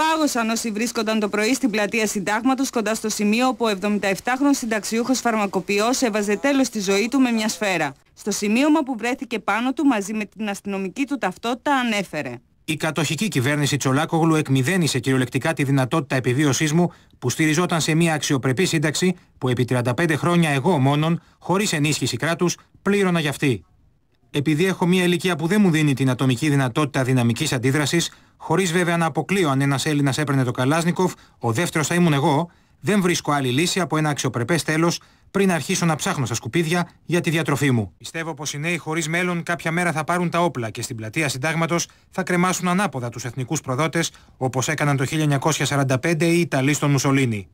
πάγωσαν όσοι βρίσκονταν το πρωί στην πλατεία Συντάγματος κοντά στο σημείο όπου ο 77χρονος συνταξιούχος φαρμακοποιός έβαζε τέλος στη ζωή του με μια σφαίρα. Στο σημείωμα που βρέθηκε πάνω του μαζί με την αστυνομική του ταυτότητα ανέφερε. Η κατοχική κυβέρνηση Τσολάκογλου εκμυδένισε κυριολεκτικά τη δυνατότητα επιβίωσής μου που στηριζόταν σε μια αξιοπρεπή σύνταξη που επί 35 χρόνια εγώ μόνον, χωρίς ενίσχυση κράτους, πλήρωνα για αυτή. Επειδή έχω μια ηλικία που δεν μου δίνει την ατομική δυνατότητα δυναμικής αντίδρασης, Χωρίς βέβαια να αποκλείω αν ένας Έλληνας έπαιρνε το Καλάσνικοφ, ο δεύτερος θα ήμουν εγώ, δεν βρίσκω άλλη λύση από ένα αξιοπρεπές τέλος πριν αρχίσω να ψάχνω στα σκουπίδια για τη διατροφή μου. Πιστεύω πως οι νέοι χωρίς μέλλον κάποια μέρα θα πάρουν τα όπλα και στην πλατεία Συντάγματος θα κρεμάσουν ανάποδα τους εθνικούς προδότες όπως έκαναν το 1945 οι Ιταλοί στον Μουσολίνη.